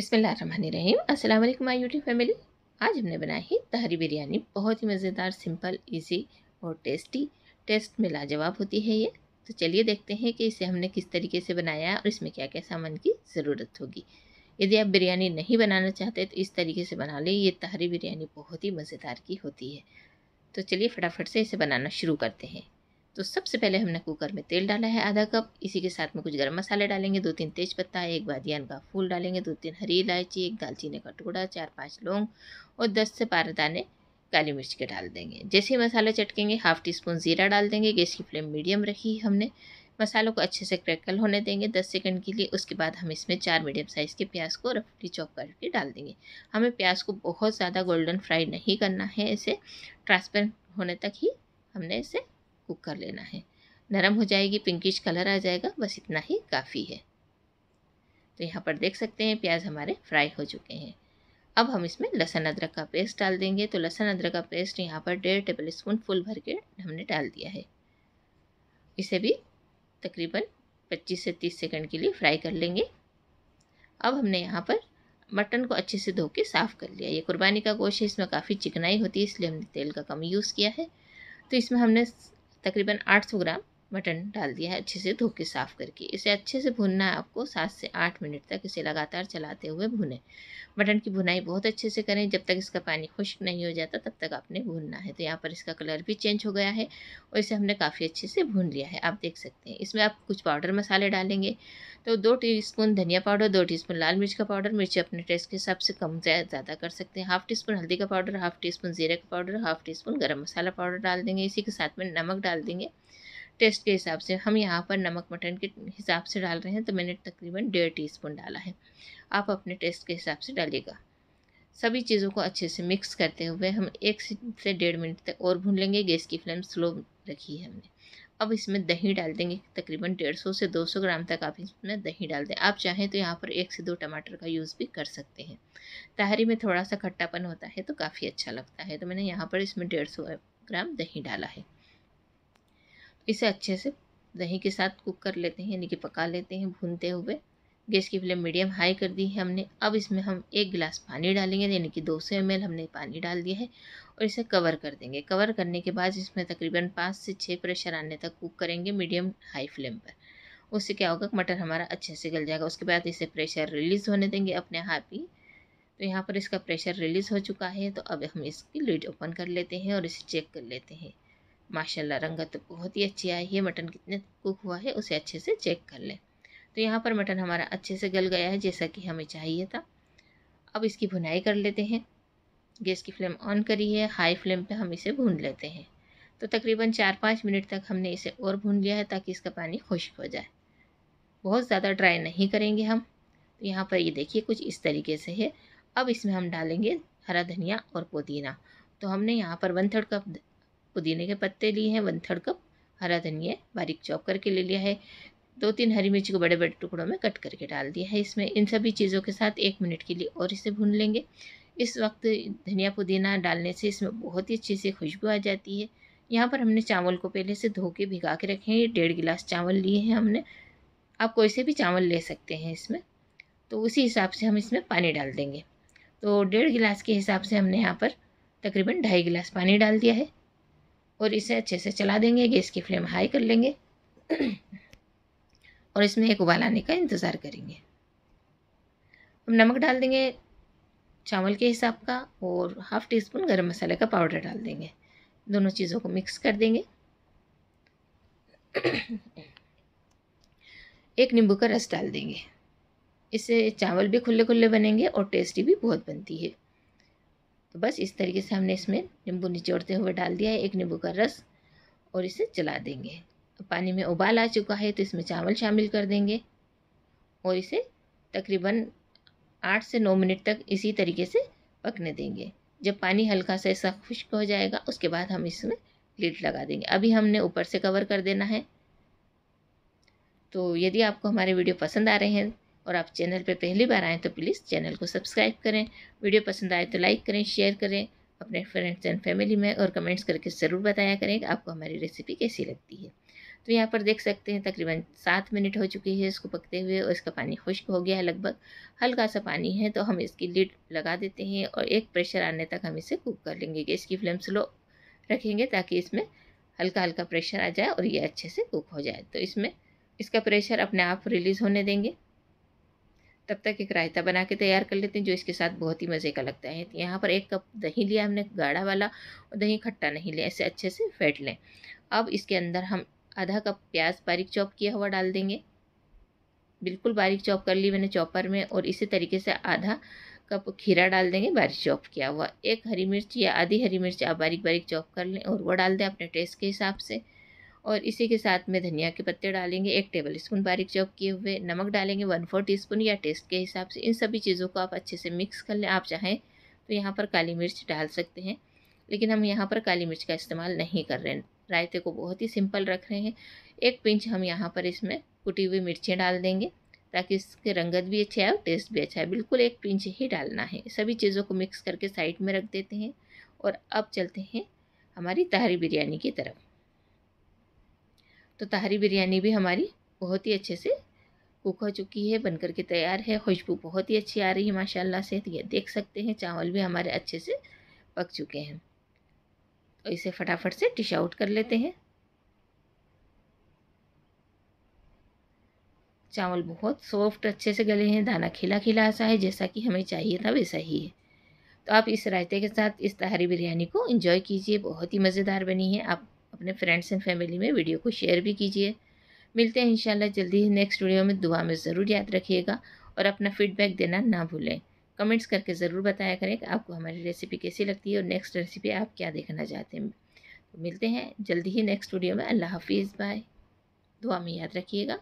बिसमीम अस्सलाम वालेकुम माय यूट्यूब फैमिली आज हमने बनाई है तहरी बिरयानी बहुत ही मज़ेदार सिंपल इजी और टेस्टी टेस्ट में लाजवाब होती है ये तो चलिए देखते हैं कि इसे हमने किस तरीके से बनाया है और इसमें क्या क्या सामान की ज़रूरत होगी यदि आप बिरयानी नहीं बनाना चाहते तो इस तरीके से बना लें ये तहरी बिरयानी बहुत ही मज़ेदार की होती है तो चलिए फटाफट से इसे बनाना शुरू करते हैं तो सबसे पहले हमने कुकर में तेल डाला है आधा कप इसी के साथ में कुछ गर्म मसाले डालेंगे दो तीन तेज पत्ता एक बादियान का फूल डालेंगे दो तीन हरी इलायची एक दालचीनी का टुकड़ा चार पाँच लौंग और दस से बारह दाने काली मिर्च के डाल देंगे जैसे ही मसाले चटकेंगे हाफ टी स्पून ज़ीरा डाल देंगे गैस की फ्लेम मीडियम रखी हमने मसालों को अच्छे से क्रैकल होने देंगे दस सेकंड के लिए उसके बाद हम इसमें चार मीडियम साइज़ के प्याज को रफली चॉप करके डाल देंगे हमें प्याज को बहुत ज़्यादा गोल्डन फ्राई नहीं करना है इसे ट्रांसपेरेंट होने तक ही हमने इसे कुक कर लेना है नरम हो जाएगी पिंकिश कलर आ जाएगा बस इतना ही काफ़ी है तो यहाँ पर देख सकते हैं प्याज हमारे फ्राई हो चुके हैं अब हम इसमें लहसन अदरक का पेस्ट डाल देंगे तो लहसन अदरक का पेस्ट यहाँ पर डेढ़ टेबल स्पून फुल भर के हमने डाल दिया है इसे भी तकरीबन 25 से 30 सेकंड के लिए फ्राई कर लेंगे अब हमने यहाँ पर मटन को अच्छे से धो के साफ़ कर लिया ये कुर्बानी का गोश्त है इसमें काफ़ी चिकनाई होती है इसलिए हमने तेल का कम यूज़ किया है तो इसमें हमने तकरीबन 800 ग्राम मटन डाल दिया है अच्छे से धो के साफ़ करके इसे अच्छे से भूनना है आपको सात से आठ मिनट तक इसे लगातार चलाते हुए भुनें मटन की भुनाई बहुत अच्छे से करें जब तक इसका पानी खुश्क नहीं हो जाता तब तक आपने भूनना है तो यहाँ पर इसका कलर भी चेंज हो गया है और इसे हमने काफ़ी अच्छे से भून लिया है आप देख सकते हैं इसमें आप कुछ पाउडर मसाले डालेंगे तो दो टी स्पून धनिया पाउडर दो टी स्पून लाल मिर्च का पाउडर मिर्च अपने टेस्ट के हिसाब से कम ज़्यादा कर सकते हैं हाफ टी स्पून हल्दी का पाउडर हाफ टी स्पून जीरे का पाउडर हाफ टी स्पून गर्म मसाला पाउडर डाल देंगे इसी के साथ में नमक डाल देंगे टेस्ट के हिसाब से हम यहाँ पर नमक मटन के हिसाब से डाल रहे हैं तो मैंने तकरीबन डेढ़ स्पून डाला है आप अपने टेस्ट के हिसाब से डालिएगा सभी चीज़ों को अच्छे से मिक्स करते हुए हम एक से डेढ़ मिनट तक और भून लेंगे गैस की फ्लेम स्लो रखी है हमने अब इसमें दही डाल देंगे तकरीबन डेढ़ सौ से दो सौ ग्राम तक आप इसमें दही डाल दें आप चाहें तो यहाँ पर एक से दो टमाटर का यूज़ भी कर सकते हैं तहरी में थोड़ा सा खट्टापन होता है तो काफ़ी अच्छा लगता है तो मैंने यहाँ पर इसमें डेढ़ सौ ग्राम दही डाला है इसे अच्छे से दही के साथ कुक कर लेते हैं यानी कि पका लेते हैं भूनते हुए गैस की फ्लेम मीडियम हाई कर दी है हमने अब इसमें हम एक गिलास पानी डालेंगे यानी कि 200 सौ हमने पानी डाल दिया है और इसे कवर कर देंगे कवर करने के बाद इसमें तकरीबन पाँच से छः प्रेशर आने तक कुक करेंगे मीडियम हाई फ्लेम पर उससे क्या होगा मटर हमारा अच्छे से गल जाएगा उसके बाद इसे प्रेशर रिलीज़ होने देंगे अपने हाथ ही तो यहाँ पर इसका प्रेशर रिलीज़ हो चुका है तो अब हम इसकी लिड ओपन कर लेते हैं और इसे चेक कर लेते हैं माशाल्लाह रंगत तो बहुत ही अच्छी आई है मटन कितने कुक हुआ है उसे अच्छे से चेक कर लें तो यहाँ पर मटन हमारा अच्छे से गल गया है जैसा कि हमें चाहिए था अब इसकी भुनाई कर लेते हैं गैस की फ्लेम ऑन करी है हाई फ्लेम पे हम इसे भून लेते हैं तो तकरीबन चार पाँच मिनट तक हमने इसे और भून लिया है ताकि इसका पानी खुश्क हो जाए बहुत ज़्यादा ड्राई नहीं करेंगे हम तो यहाँ पर ये देखिए कुछ इस तरीके से है अब इसमें हम डालेंगे हरा धनिया और पुदीना तो हमने यहाँ पर वन थर्ड कप पुदीने के पत्ते लिए हैं वन थर्ड कप हरा धनिया बारीक चॉप करके ले लिया है दो तीन हरी मिर्च को बड़े बड़े टुकड़ों में कट करके डाल दिया है इसमें इन सभी चीज़ों के साथ एक मिनट के लिए और इसे भून लेंगे इस वक्त धनिया पुदीना डालने से इसमें बहुत ही अच्छी सी खुशबू आ जाती है यहाँ पर हमने चावल को पहले से धो के भिगा के रखे हैं डेढ़ गिलास चावल लिए हैं हमने आप कोई से भी चावल ले सकते हैं इसमें तो उसी हिसाब से हम इसमें पानी डाल देंगे तो डेढ़ गिलास के हिसाब से हमने यहाँ पर तकरीबन ढाई गिलास पानी डाल दिया है और इसे अच्छे से चला देंगे गैस की फ्लेम हाई कर लेंगे और इसमें एक उबाल आने का इंतज़ार करेंगे हम नमक डाल देंगे चावल के हिसाब का और हाफ़ टी स्पून गर्म मसाले का पाउडर डाल देंगे दोनों चीज़ों को मिक्स कर देंगे एक नींबू का रस डाल देंगे इससे चावल भी खुले खुले बनेंगे और टेस्टी भी बहुत बनती है तो बस इस तरीके से हमने इसमें नींबू निचोड़ते हुए डाल दिया है एक नींबू का रस और इसे चला देंगे पानी में उबाल आ चुका है तो इसमें चावल शामिल कर देंगे और इसे तकरीबन आठ से नौ मिनट तक इसी तरीके से पकने देंगे जब पानी हल्का सा ऐसा खुश्क हो जाएगा उसके बाद हम इसमें लीड लगा देंगे अभी हमने ऊपर से कवर कर देना है तो यदि आपको हमारे वीडियो पसंद आ रहे हैं और आप चैनल पर पहली बार आएँ तो प्लीज़ चैनल को सब्सक्राइब करें वीडियो पसंद आए तो लाइक करें शेयर करें अपने फ्रेंड्स एंड फैमिली में और कमेंट्स करके ज़रूर बताया करें कि आपको हमारी रेसिपी कैसी लगती है तो यहाँ पर देख सकते हैं तकरीबन सात मिनट हो चुकी है इसको पकते हुए और इसका पानी खुश्क हो गया है लगभग हल्का सा पानी है तो हम इसकी लीड लगा देते हैं और एक प्रेशर आने तक हम इसे कुक कर लेंगे गैस की फ्लेम स्लो रखेंगे ताकि इसमें हल्का हल्का प्रेशर आ जाए और ये अच्छे से कुक हो जाए तो इसमें इसका प्रेशर अपने आप रिलीज़ होने देंगे तब तक एक रायता बना के तैयार कर लेते हैं जो इसके साथ बहुत ही मज़े का लगता है तो यहाँ पर एक कप दही लिया हमने गाढ़ा वाला और दही खट्टा नहीं लिया ऐसे अच्छे से फेंट लें अब इसके अंदर हम आधा कप प्याज बारीक चॉप किया हुआ डाल देंगे बिल्कुल बारीक चॉप कर ली मैंने चॉपर में और इसी तरीके से आधा कप खीरा डाल देंगे बारीक चॉप किया हुआ एक हरी मिर्च या आधी हरी मिर्च आप बारीक बारीक चॉप कर लें और वह डाल दें अपने टेस्ट के हिसाब से और इसी के साथ में धनिया के पत्ते डालेंगे एक टेबल स्पून बारीक चॉप किए हुए नमक डालेंगे वन फोर टी स्पून या टेस्ट के हिसाब से इन सभी चीज़ों को आप अच्छे से मिक्स कर लें आप चाहें तो यहाँ पर काली मिर्च डाल सकते हैं लेकिन हम यहाँ पर काली मिर्च का इस्तेमाल नहीं कर रहे हैं रायते को बहुत ही सिंपल रख रहे हैं एक पिंच हम यहाँ पर इसमें कुटी हुई मिर्चें डाल देंगे ताकि इसके रंगत भी अच्छी आए और टेस्ट भी अच्छा है बिल्कुल एक पिंच ही डालना है सभी चीज़ों को मिक्स करके साइड में रख देते हैं और अब चलते हैं हमारी तहरी बिरयानी की तरफ तो तहरी बिरयानी भी हमारी बहुत ही अच्छे से कुक हो चुकी है बनकर के तैयार है खुशबू बहुत ही अच्छी आ रही है माशाल्लाह से ये देख सकते हैं चावल भी हमारे अच्छे से पक चुके हैं और तो इसे फटाफट से डिश आउट कर लेते हैं चावल बहुत सॉफ्ट अच्छे से गले हैं दाना खिला खिला सा है जैसा कि हमें चाहिए था वैसा ही है तो आप इस रायते के साथ इस तहरी बिरयानी को इंजॉय कीजिए बहुत ही मज़ेदार बनी है आप अपने फ्रेंड्स एंड फैमिली में वीडियो को शेयर भी कीजिए मिलते हैं इंशाल्लाह जल्दी ही नेक्स्ट वीडियो में दुआ में ज़रूर याद रखिएगा और अपना फीडबैक देना ना भूलें कमेंट्स करके ज़रूर बताया करें कि आपको हमारी रेसिपी कैसी लगती है और नेक्स्ट रेसिपी आप क्या देखना चाहते हैं तो मिलते हैं जल्दी ही नेक्स्ट वीडियो में अल्लाह हाफिज़ बाय दुआ में याद रखिएगा